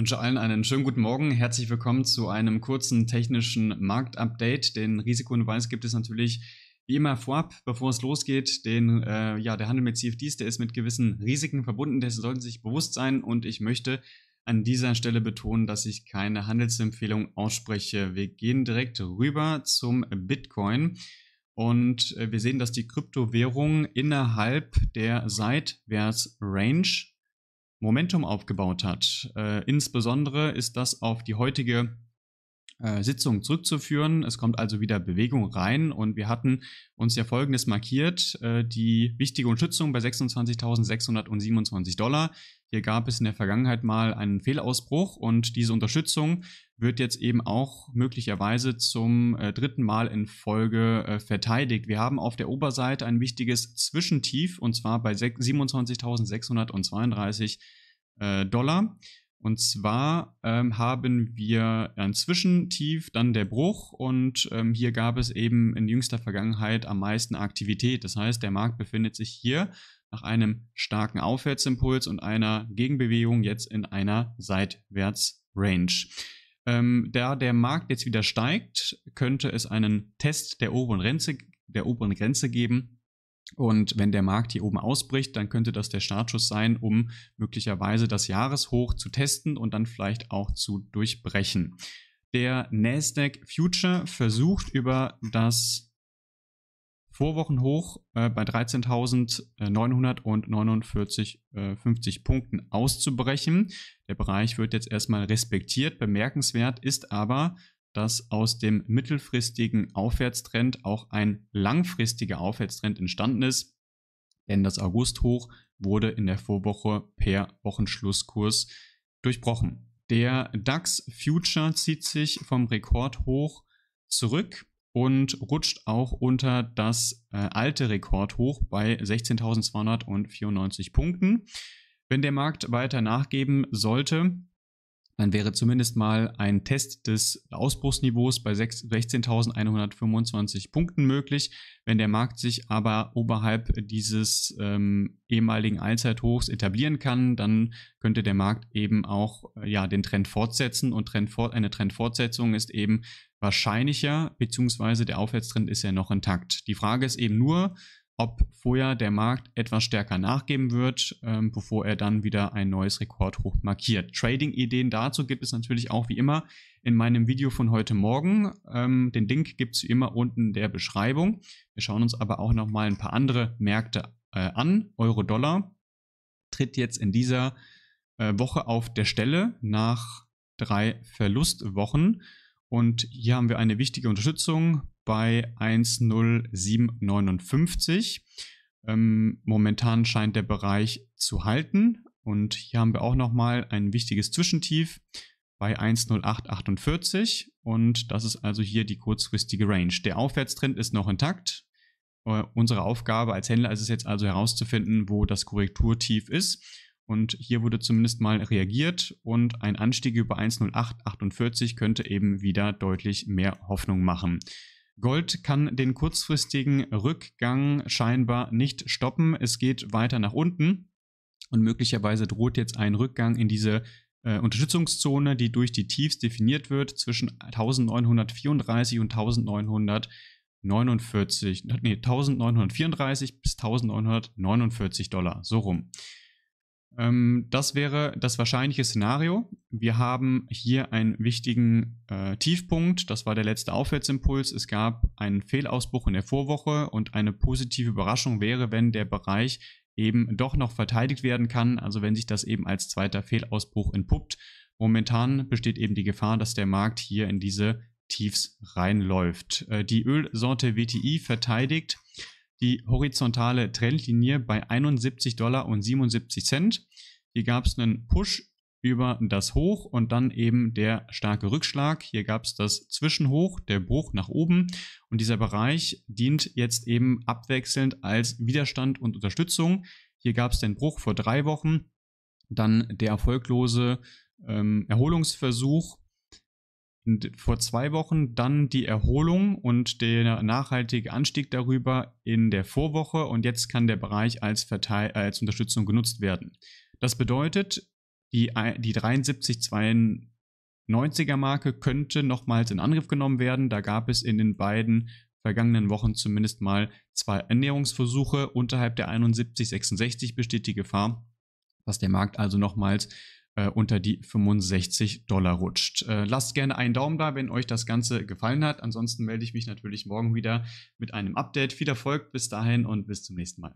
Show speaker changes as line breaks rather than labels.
wünsche allen einen schönen guten Morgen. Herzlich willkommen zu einem kurzen technischen Marktupdate. Den Risikohinweis gibt es natürlich wie immer vorab, bevor es losgeht. Den, äh, ja, der Handel mit CFDs, der ist mit gewissen Risiken verbunden. Dessen sollten Sie sich bewusst sein. Und ich möchte an dieser Stelle betonen, dass ich keine Handelsempfehlung ausspreche. Wir gehen direkt rüber zum Bitcoin. Und äh, wir sehen, dass die Kryptowährung innerhalb der Seitwärtsrange Momentum aufgebaut hat. Äh, insbesondere ist das auf die heutige äh, Sitzung zurückzuführen. Es kommt also wieder Bewegung rein und wir hatten uns ja Folgendes markiert, äh, die wichtige Unterstützung bei 26.627 Dollar. Hier gab es in der Vergangenheit mal einen Fehlausbruch und diese Unterstützung wird jetzt eben auch möglicherweise zum äh, dritten Mal in Folge äh, verteidigt. Wir haben auf der Oberseite ein wichtiges Zwischentief und zwar bei 27.632 äh, Dollar. Und zwar ähm, haben wir ein Zwischentief, dann der Bruch und ähm, hier gab es eben in jüngster Vergangenheit am meisten Aktivität. Das heißt, der Markt befindet sich hier nach einem starken Aufwärtsimpuls und einer Gegenbewegung jetzt in einer Seitwärtsrange. Ähm, da der Markt jetzt wieder steigt, könnte es einen Test der oberen Grenze, der oberen Grenze geben und wenn der Markt hier oben ausbricht, dann könnte das der Startschuss sein, um möglicherweise das Jahreshoch zu testen und dann vielleicht auch zu durchbrechen. Der Nasdaq Future versucht über das Vorwochenhoch äh, bei 13.949,50 äh, Punkten auszubrechen. Der Bereich wird jetzt erstmal respektiert. Bemerkenswert ist aber, dass aus dem mittelfristigen Aufwärtstrend auch ein langfristiger Aufwärtstrend entstanden ist. Denn das Augusthoch wurde in der Vorwoche per Wochenschlusskurs durchbrochen. Der DAX Future zieht sich vom Rekordhoch zurück und rutscht auch unter das äh, alte Rekordhoch bei 16.294 Punkten. Wenn der Markt weiter nachgeben sollte, dann wäre zumindest mal ein Test des Ausbruchsniveaus bei 16.125 Punkten möglich. Wenn der Markt sich aber oberhalb dieses ähm, ehemaligen Allzeithochs etablieren kann, dann könnte der Markt eben auch äh, ja, den Trend fortsetzen und Trend fort eine Trendfortsetzung ist eben wahrscheinlicher, beziehungsweise der Aufwärtstrend ist ja noch intakt. Die Frage ist eben nur, ob vorher der Markt etwas stärker nachgeben wird, ähm, bevor er dann wieder ein neues Rekordhoch markiert. Trading-Ideen dazu gibt es natürlich auch wie immer in meinem Video von heute Morgen. Ähm, den Link gibt es wie immer unten in der Beschreibung. Wir schauen uns aber auch nochmal ein paar andere Märkte äh, an. Euro-Dollar tritt jetzt in dieser äh, Woche auf der Stelle nach drei Verlustwochen. Und hier haben wir eine wichtige Unterstützung bei 10759. Ähm, momentan scheint der Bereich zu halten. Und hier haben wir auch nochmal ein wichtiges Zwischentief bei 10848. Und das ist also hier die kurzfristige Range. Der Aufwärtstrend ist noch intakt. Äh, unsere Aufgabe als Händler ist es jetzt also herauszufinden, wo das Korrekturtief ist. Und hier wurde zumindest mal reagiert und ein Anstieg über 10848 könnte eben wieder deutlich mehr Hoffnung machen. Gold kann den kurzfristigen Rückgang scheinbar nicht stoppen. Es geht weiter nach unten und möglicherweise droht jetzt ein Rückgang in diese äh, Unterstützungszone, die durch die Tiefs definiert wird zwischen 1934 und 1949, äh, nee, 1934 bis 1949 Dollar, so rum. Ähm, das wäre das wahrscheinliche Szenario. Wir haben hier einen wichtigen äh, Tiefpunkt. Das war der letzte Aufwärtsimpuls. Es gab einen Fehlausbruch in der Vorwoche und eine positive Überraschung wäre, wenn der Bereich eben doch noch verteidigt werden kann. Also wenn sich das eben als zweiter Fehlausbruch entpuppt. Momentan besteht eben die Gefahr, dass der Markt hier in diese Tiefs reinläuft. Äh, die Ölsorte WTI verteidigt die horizontale Trendlinie bei 71 Dollar und 77 Cent. Hier gab es einen Push über das Hoch und dann eben der starke Rückschlag. Hier gab es das Zwischenhoch, der Bruch nach oben und dieser Bereich dient jetzt eben abwechselnd als Widerstand und Unterstützung. Hier gab es den Bruch vor drei Wochen, dann der erfolglose ähm, Erholungsversuch vor zwei Wochen, dann die Erholung und der nachhaltige Anstieg darüber in der Vorwoche und jetzt kann der Bereich als, Verteil als Unterstützung genutzt werden. Das bedeutet, die, die 73 er Marke könnte nochmals in Angriff genommen werden. Da gab es in den beiden vergangenen Wochen zumindest mal zwei Ernährungsversuche. Unterhalb der 71,66 besteht die Gefahr, dass der Markt also nochmals äh, unter die 65 Dollar rutscht. Äh, lasst gerne einen Daumen da, wenn euch das Ganze gefallen hat. Ansonsten melde ich mich natürlich morgen wieder mit einem Update. Viel Erfolg bis dahin und bis zum nächsten Mal.